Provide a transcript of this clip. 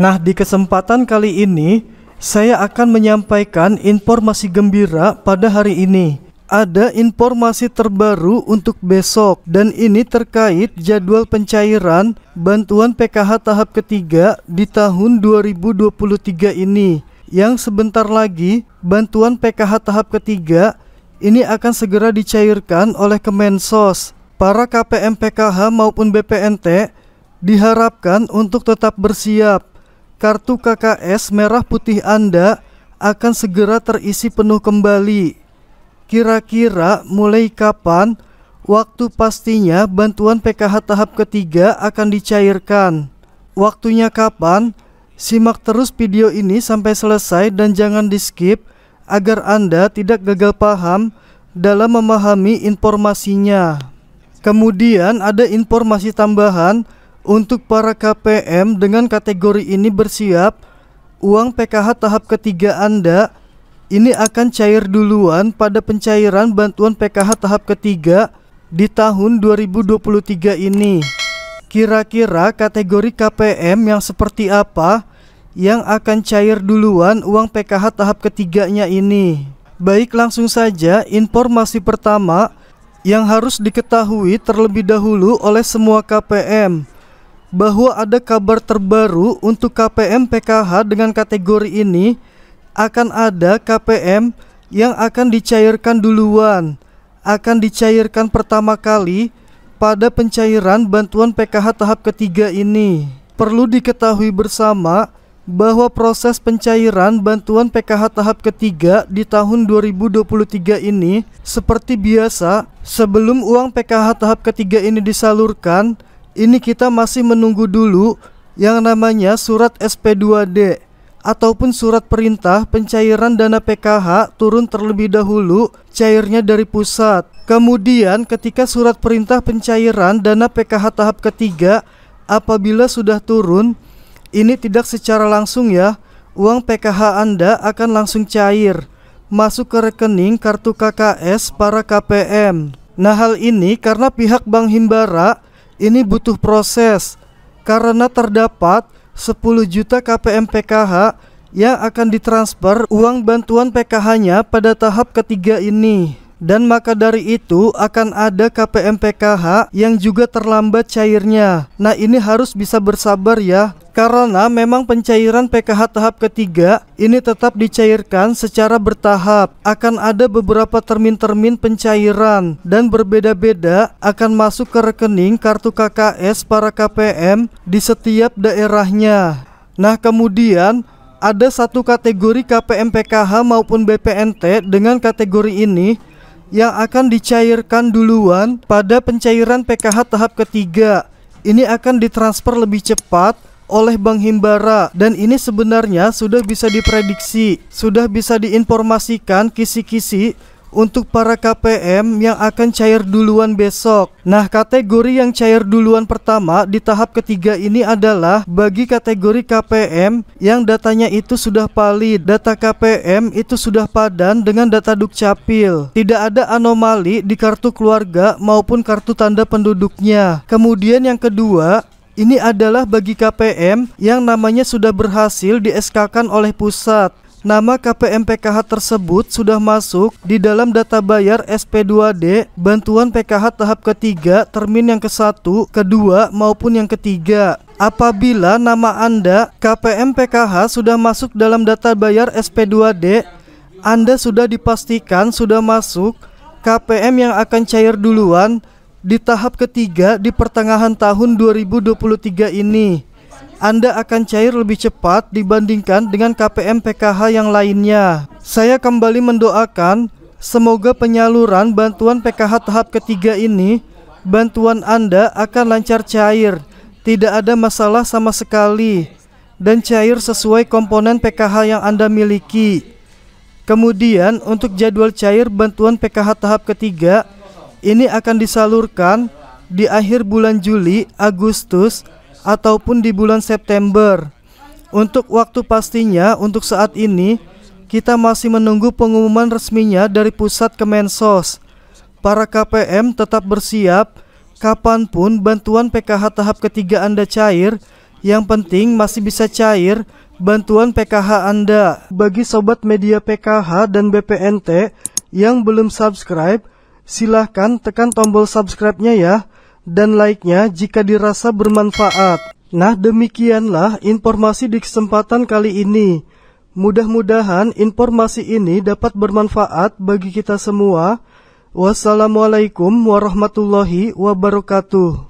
Nah, di kesempatan kali ini saya akan menyampaikan informasi gembira pada hari ini. Ada informasi terbaru untuk besok dan ini terkait jadwal pencairan bantuan PKH tahap ketiga di tahun 2023 ini yang sebentar lagi bantuan PKH tahap ketiga ini akan segera dicairkan oleh Kemensos. Para KPM PKH maupun BPNT diharapkan untuk tetap bersiap kartu KKS merah putih Anda akan segera terisi penuh kembali. Kira-kira mulai kapan waktu pastinya bantuan PKH tahap ketiga akan dicairkan? Waktunya kapan? Simak terus video ini sampai selesai dan jangan di-skip agar Anda tidak gagal paham dalam memahami informasinya. Kemudian ada informasi tambahan untuk para KPM dengan kategori ini bersiap, uang PKH tahap ketiga Anda ini akan cair duluan pada pencairan bantuan PKH tahap ketiga di tahun 2023 ini. Kira-kira kategori KPM yang seperti apa yang akan cair duluan uang PKH tahap ketiganya ini? Baik langsung saja informasi pertama yang harus diketahui terlebih dahulu oleh semua KPM bahwa ada kabar terbaru untuk KPM PKH dengan kategori ini akan ada KPM yang akan dicairkan duluan, akan dicairkan pertama kali pada pencairan bantuan PKH tahap ketiga ini. Perlu diketahui bersama bahwa proses pencairan bantuan PKH tahap ketiga di tahun 2023 ini seperti biasa sebelum uang PKH tahap ketiga ini disalurkan ini kita masih menunggu dulu yang namanya surat SP2D ataupun surat perintah pencairan dana PKH turun terlebih dahulu cairnya dari pusat. Kemudian ketika surat perintah pencairan dana PKH tahap ketiga apabila sudah turun, ini tidak secara langsung ya, uang PKH Anda akan langsung cair masuk ke rekening kartu KKS para KPM. Nah hal ini karena pihak Bank Himbara ini butuh proses karena terdapat 10 juta KPM PKH yang akan ditransfer uang bantuan PKH-nya pada tahap ketiga ini dan maka dari itu akan ada KPM PKH yang juga terlambat cairnya. Nah ini harus bisa bersabar ya, karena memang pencairan PKH tahap ketiga ini tetap dicairkan secara bertahap. Akan ada beberapa termin-termin pencairan dan berbeda-beda akan masuk ke rekening kartu KKS para KPM di setiap daerahnya. Nah kemudian ada satu kategori KPM PKH maupun BPNT dengan kategori ini yang akan dicairkan duluan pada pencairan PKH tahap ketiga. Ini akan ditransfer lebih cepat oleh Bank Himbara dan ini sebenarnya sudah bisa diprediksi, sudah bisa diinformasikan kisi-kisi untuk para KPM yang akan cair duluan besok. Nah, kategori yang cair duluan pertama di tahap ketiga ini adalah bagi kategori KPM yang datanya itu sudah valid. Data KPM itu sudah padan dengan data Dukcapil. Tidak ada anomali di kartu keluarga maupun kartu tanda penduduknya. Kemudian yang kedua, ini adalah bagi KPM yang namanya sudah berhasil di SK-kan oleh pusat. Nama KPM PKH tersebut sudah masuk di dalam data bayar SP2D bantuan PKH tahap ketiga, termin yang ke satu, kedua, maupun yang ketiga. Apabila nama Anda KPM PKH sudah masuk dalam data bayar SP2D, Anda sudah dipastikan sudah masuk KPM yang akan cair duluan di tahap ketiga di pertengahan tahun 2023 ini. Anda akan cair lebih cepat dibandingkan dengan KPM PKH yang lainnya. Saya kembali mendoakan semoga penyaluran bantuan PKH tahap ketiga ini bantuan Anda akan lancar cair, tidak ada masalah sama sekali, dan cair sesuai komponen PKH yang Anda miliki. Kemudian, untuk jadwal cair bantuan PKH tahap ketiga, ini akan disalurkan di akhir bulan Juli, Agustus, ataupun di bulan September. Untuk waktu pastinya untuk saat ini kita masih menunggu pengumuman resminya dari pusat Kemensos. Para KPM tetap bersiap kapanpun bantuan PKH tahap ketiga Anda cair, yang penting masih bisa cair bantuan PKH Anda. Bagi sobat media PKH dan BPNT yang belum subscribe, silahkan tekan tombol subscribe-nya ya dan like nya jika dirasa bermanfaat. Nah demikianlah informasi di kesempatan kali ini. Mudah-mudahan informasi ini dapat bermanfaat bagi kita semua. Wassalamualaikum warahmatullahi wabarakatuh.